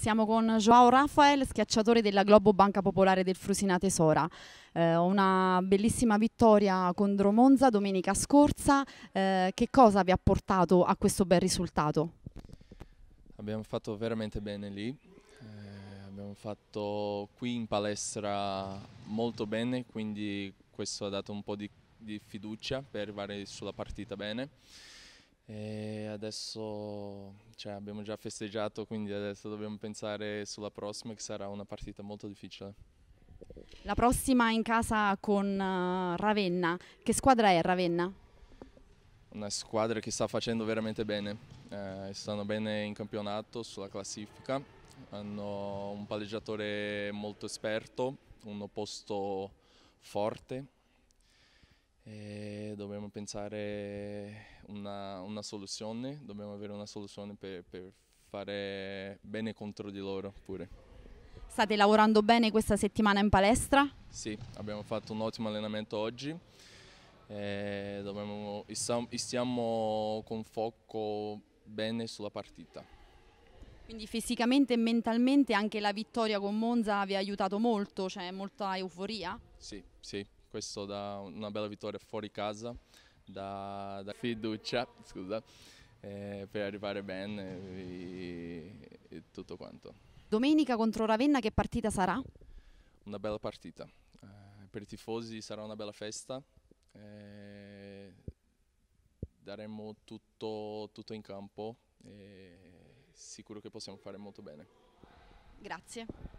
Siamo con Joao Rafael, schiacciatore della Globo Banca Popolare del Frusinate Tesora. Eh, una bellissima vittoria contro Monza domenica scorsa. Eh, che cosa vi ha portato a questo bel risultato? Abbiamo fatto veramente bene lì. Eh, abbiamo fatto qui in palestra molto bene, quindi questo ha dato un po' di, di fiducia per arrivare sulla partita bene. E adesso cioè, abbiamo già festeggiato, quindi adesso dobbiamo pensare sulla prossima che sarà una partita molto difficile. La prossima in casa con uh, Ravenna. Che squadra è Ravenna? Una squadra che sta facendo veramente bene. Eh, stanno bene in campionato, sulla classifica. Hanno un palleggiatore molto esperto, un opposto forte. E dobbiamo pensare una, una soluzione, dobbiamo avere una soluzione per, per fare bene contro di loro pure. State lavorando bene questa settimana in palestra? Sì, abbiamo fatto un ottimo allenamento oggi. Eh, dobbiamo, stiamo con fuoco bene sulla partita. Quindi fisicamente e mentalmente anche la vittoria con Monza vi ha aiutato molto, c'è cioè molta euforia? Sì, sì, questo da una bella vittoria fuori casa, da, da fiducia scusa, eh, per arrivare bene e, e tutto quanto. Domenica contro Ravenna che partita sarà? Una bella partita, eh, per i tifosi sarà una bella festa, eh, daremo tutto, tutto, in campo e sicuro che possiamo fare molto bene. Grazie.